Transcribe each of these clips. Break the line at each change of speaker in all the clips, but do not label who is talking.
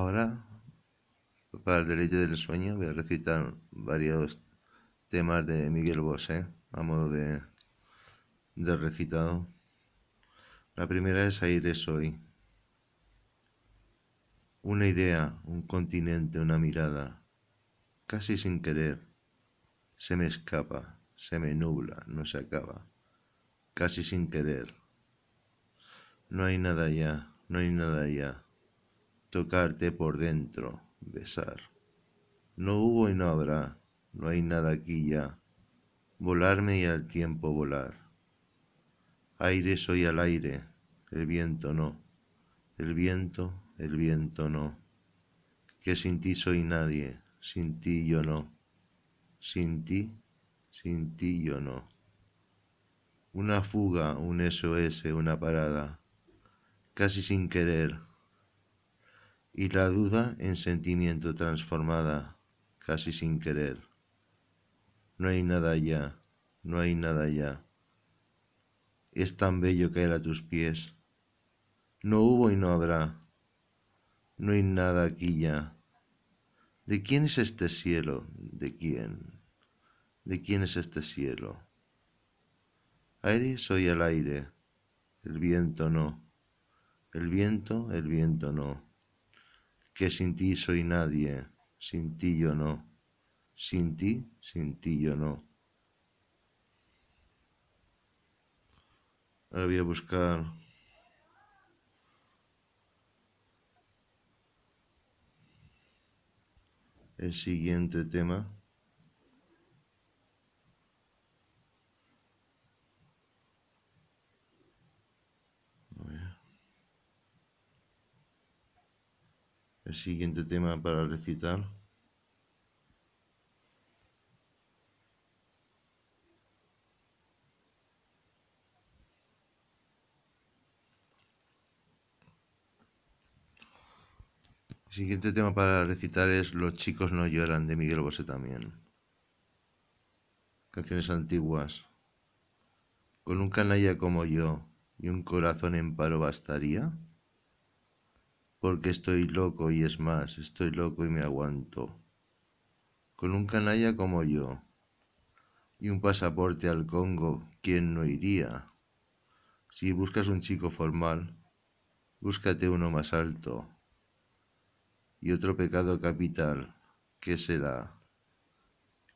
Ahora, para el derecho del sueño, voy a recitar varios temas de Miguel Bosé a modo de, de recitado. La primera es Aire Soy. Una idea, un continente, una mirada, casi sin querer, se me escapa, se me nubla, no se acaba, casi sin querer. No hay nada ya, no hay nada ya tocarte por dentro, besar. No hubo y no habrá, no hay nada aquí ya, volarme y al tiempo volar. Aire soy al aire, el viento no, el viento, el viento no, que sin ti soy nadie, sin ti yo no, sin ti, sin ti yo no. Una fuga, un SOS, una parada, casi sin querer, y la duda en sentimiento transformada, casi sin querer. No hay nada ya, no hay nada ya. Es tan bello caer a tus pies. No hubo y no habrá. No hay nada aquí ya. ¿De quién es este cielo? ¿De quién? ¿De quién es este cielo? Aire soy el aire, el viento no. El viento, el viento no que sin ti soy nadie, sin ti yo no, sin ti, sin ti yo no. Ahora voy a buscar el siguiente tema. el siguiente tema para recitar. siguiente tema para recitar es Los chicos no lloran de Miguel Bosé también. Canciones antiguas. Con un canalla como yo y un corazón en paro bastaría porque estoy loco y es más, estoy loco y me aguanto. Con un canalla como yo y un pasaporte al Congo, ¿quién no iría? Si buscas un chico formal, búscate uno más alto. Y otro pecado capital, ¿qué será?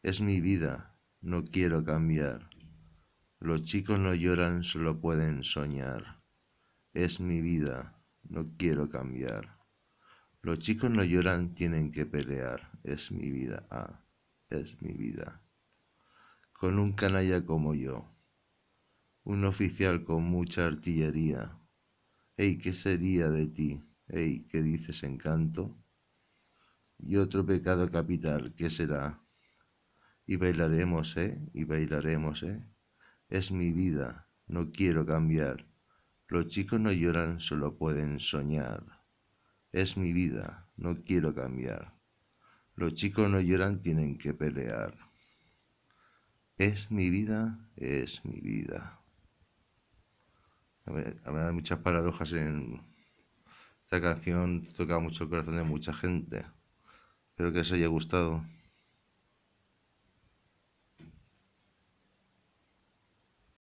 Es mi vida, no quiero cambiar. Los chicos no lloran, solo pueden soñar. Es mi vida no quiero cambiar. Los chicos no lloran, tienen que pelear. Es mi vida, ah, es mi vida. Con un canalla como yo. Un oficial con mucha artillería. Ey, ¿qué sería de ti? Ey, ¿qué dices encanto? Y otro pecado capital, ¿qué será? Y bailaremos, ¿eh? Y bailaremos, ¿eh? Es mi vida, no quiero cambiar. Los chicos no lloran, solo pueden soñar. Es mi vida, no quiero cambiar. Los chicos no lloran, tienen que pelear. Es mi vida, es mi vida. habrá muchas paradojas en... Esta canción toca mucho el corazón de mucha gente. Espero que os haya gustado.